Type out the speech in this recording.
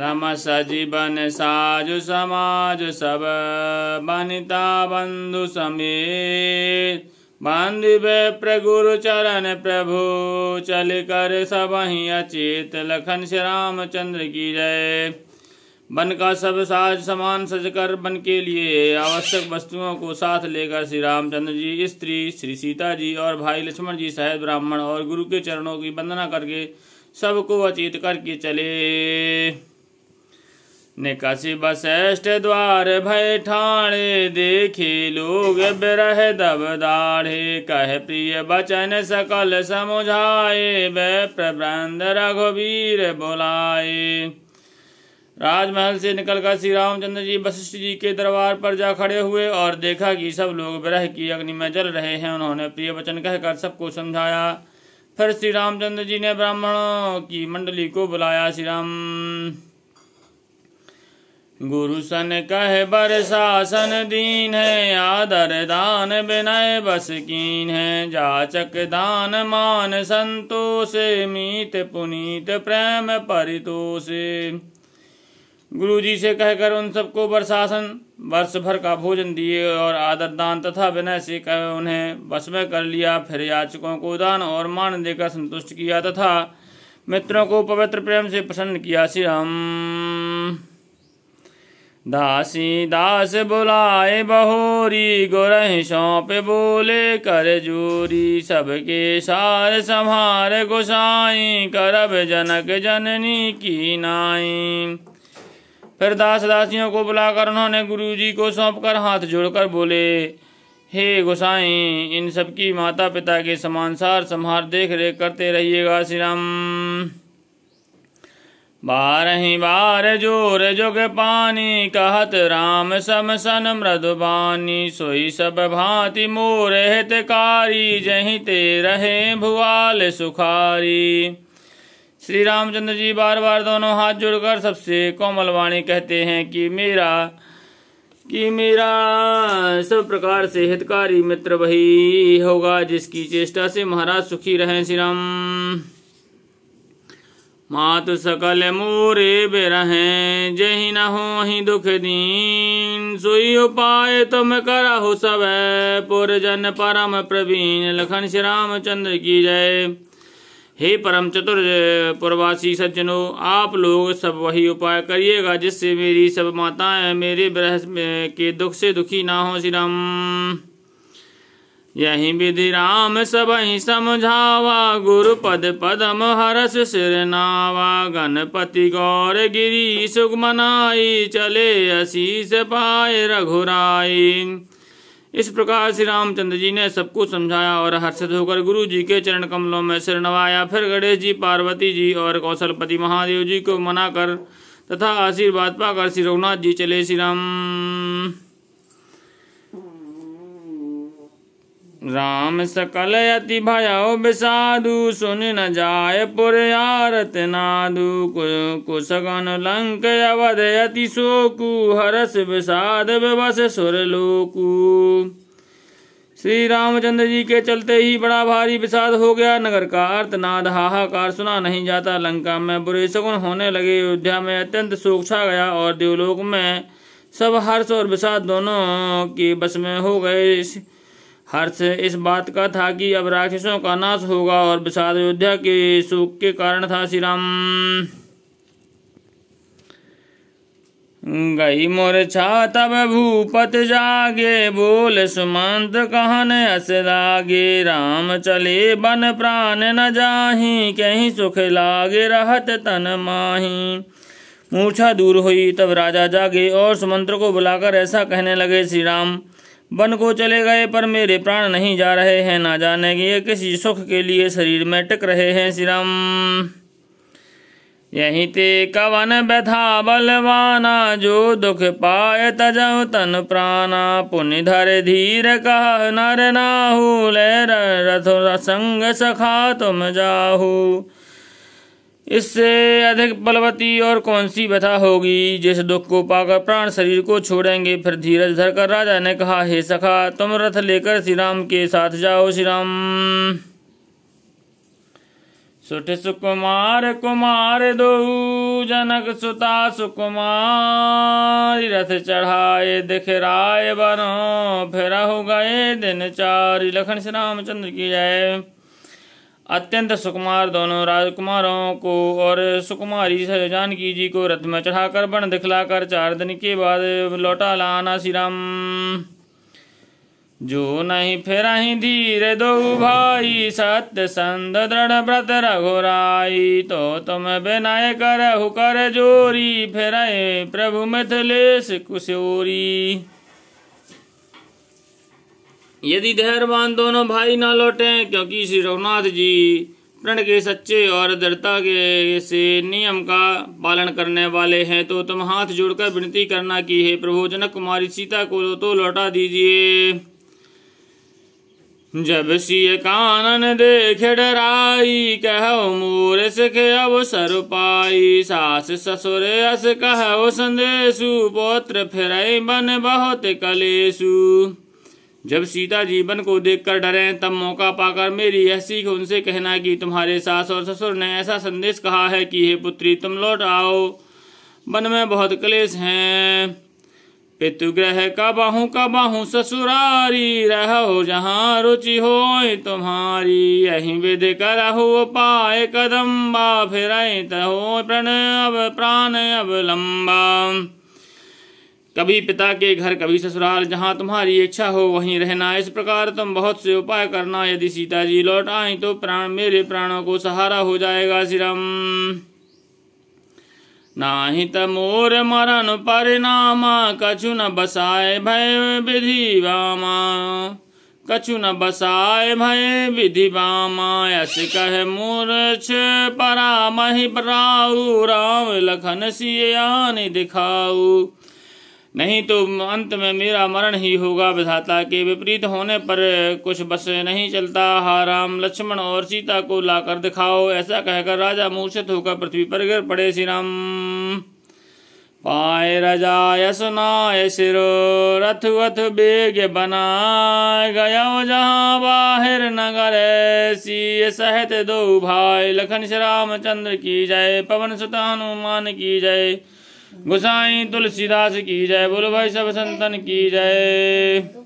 रम सजीवन साजु समाज सब बनिता बंधु समेत बांधिवे प्रगुरु चरण प्रभु चल कर सब ही अचेत लखन श्री रामचंद्र की जय बन का सब साज समान सज कर बन के लिए आवश्यक वस्तुओं को साथ लेकर श्री रामचंद्र जी स्त्री श्री सीता जी और भाई लक्ष्मण जी सहित ब्राह्मण और गुरु के चरणों की वंदना करके सबको अचेत करके चले निकसी बसेष्ट द्वार भय ठाणे देखी लोग बिरह दब दाढ़े कह प्रिय बचन सकल समुझाए वह प्रबंध रघुवीर बुलाए राजमहल से निकलकर श्री रामचंद्र जी वशिष्ठ जी के दरबार पर जा खड़े हुए और देखा कि सब लोग बिरह की अग्नि में जल रहे हैं उन्होंने प्रिय वचन कहकर सबको समझाया फिर श्री रामचंद्र जी ने ब्राह्मणों की मंडली को बुलाया श्री राम गुरु सन कह बर शासन दीन है आदर दान बिनय बस कीन है जाचक दान मान संतोष मीत पुनीत प्रेम परितोष गुरु जी से कहकर उन सबको बरसासन वर्ष भर का भोजन दिए और आदर दान तथा विनय से कह उन्हें बस में कर लिया फिर याचकों को दान और मान देकर संतुष्ट किया तथा मित्रों को पवित्र प्रेम से प्रसन्न किया श्री राम दासी दास बुलाए बहोरी गोरह सौंप बोले कर जोरी सबके सार संहार गुसाई करब जनक जननी की नाई फिर दास दासियों को बुलाकर उन्होंने गुरु जी को सौंप कर हाथ जोड़कर बोले हे गोसाई इन सबकी माता पिता के समान सार संहार देख रेख करते रहिएगा श्री राम बारही बार जोर जोग पानी कहत राम समसन मृदुबानी सोई सब भांति मोर कारी जही ते रहे भुआल सुखारी श्री रामचंद्र जी बार बार दोनों हाथ जोड़कर सबसे कोमल वाणी कहते हैं कि मेरा कि मेरा सब प्रकार से हितकारी मित्र वही होगा जिसकी चेष्टा से महाराज सुखी रहे श्री राम मात सकल मोरे बिरहें जही न हो ही दुख दीन सुई उपाय तुम करहु सब जन परम प्रवीण लखन श्री रामचंद्र की जय हे परम चतुर प्रवासी सज्जनो आप लोग सब वही उपाय करिएगा जिससे मेरी सब माताएं मेरे ब्रह के दुख से दुखी ना हो श्री राम यही विधि राम सब समझावा गुरु पद पदम हरस सिर नावा गणपति गौर गिरी सुख मनाई चले अशीष पाए रघुराई इस प्रकार श्री रामचंद्र जी ने सब कुछ समझाया और हर्षित होकर गुरु जी के चरण कमलों में सिर नवाया फिर गणेश जी पार्वती जी और कौशलपति महादेव जी को मनाकर तथा आशीर्वाद पाकर श्री रघुनाथ जी चले श्री राम राम सकल अति भयो विषादु सुन न जाय पुर आरत नादु कुशगन लंक अवध अति शोकु हरस विषाद विवस सुर लोकु श्री रामचंद्र जी के चलते ही बड़ा भारी विषाद हो गया नगर का अर्थनाद हाहाकार सुना नहीं जाता लंका में बुरे शगुन होने लगे अयोध्या में अत्यंत शोक छा गया और देवलोक में सब हर्ष और विषाद दोनों के बस में हो गए हर्ष इस बात का था कि अब राक्षसों का नाश होगा और विषाद अयोध्या के शोक के कारण था श्री राम गई मोरछा तब भूपत जागे बोल सुमंत कहन अस लागे राम चले बन प्राण न जाही कहीं सुख लागे रहत तन माही मूर्छा दूर हुई तब राजा जागे और सुमंत्र को बुलाकर ऐसा कहने लगे श्री राम वन को चले गए पर मेरे प्राण नहीं जा रहे हैं ना जाने ये किसी सुख के लिए शरीर में टक रहे हैं सिरम यही ते कवन बथा बलवाना जो दुख पाए तजह तन प्राणा पुण्य धर धीर कह नर नाहू ले रथ संग सखा तुम जाहू इससे अधिक बलवती और कौन सी व्यथा होगी जिस दुख को पाकर प्राण शरीर को छोड़ेंगे फिर धीरज धरकर राजा ने कहा हे सखा तुम रथ लेकर श्री राम के साथ जाओ श्री राम सुठ सुकुमार कुमार दो जनक सुता सुकुमार रथ चढ़ाए दिख राय बनो फिर गए दिन चार लखन श्री रामचंद्र की जय अत्यंत सुकुमार दोनों राजकुमारों को और सुकुमारी जानकी जी को रथ में चढ़ाकर बन दिखलाकर चार दिन के बाद लौटा लाना श्री राम जो नहीं फेरा ही धीरे दो भाई सत्य संत दृढ़ व्रत रघुराई तो तुम विनाय करहु कर जोरी फेरा प्रभु मिथिलेश कुशोरी यदि धैर्यवान दोनों भाई ना लौटे क्योंकि श्री रघुनाथ जी प्रण के सच्चे और दृढ़ता के से नियम का पालन करने वाले हैं तो तुम हाथ जोड़कर विनती करना की है प्रभु जनक कुमारी सीता को तो, तो लौटा दीजिए जब सी कानन देख डराई कहो मोर सिख सर पाई सास ससुर अस कहो संदेशु पोत्र फिर बन बहुत कलेशु जब सीता जीवन को देखकर डरे तब मौका पाकर मेरी यह सीख उनसे कहना कि तुम्हारे सास और ससुर ने ऐसा संदेश कहा है कि हे पुत्री तुम लौट आओ मन में बहुत क्लेश हैं पितुग्रह का बाहू का बाहू ससुरारी रहो जहाँ रुचि हो तुम्हारी यही विध रहो पाए कदम्बा फिर तहो प्रण अब प्राण अब लंबा कभी पिता के घर कभी ससुराल जहाँ तुम्हारी इच्छा हो वहीं रहना इस प्रकार तुम बहुत से उपाय करना यदि सीता जी लौट आई तो प्राण मेरे प्राणों को सहारा हो जाएगा सिरम नाही तमोर मरण परिणामा कछु न बसाए भय विधि वामा कछु न बसाए भय विधि वामा यश कह मूर्छ परामहि पराऊ राम लखन सियान दिखाऊ नहीं तो अंत में मेरा मरण ही होगा विधाता के विपरीत होने पर कुछ बस नहीं चलता हा राम लक्ष्मण और सीता को लाकर दिखाओ ऐसा कहकर राजा मूर्छित होकर पृथ्वी पर गिर पड़े श्री राम पाए राजा सुनाय सिर रथ वथ बेग बना गया जहाँ बाहिर नगर ऐसी सहत दो भाई लखन श्री रामचंद्र की जय पवन सुत हनुमान की जय गुसाई तुलसीदास की जय बोलो भाई सब संतन की जय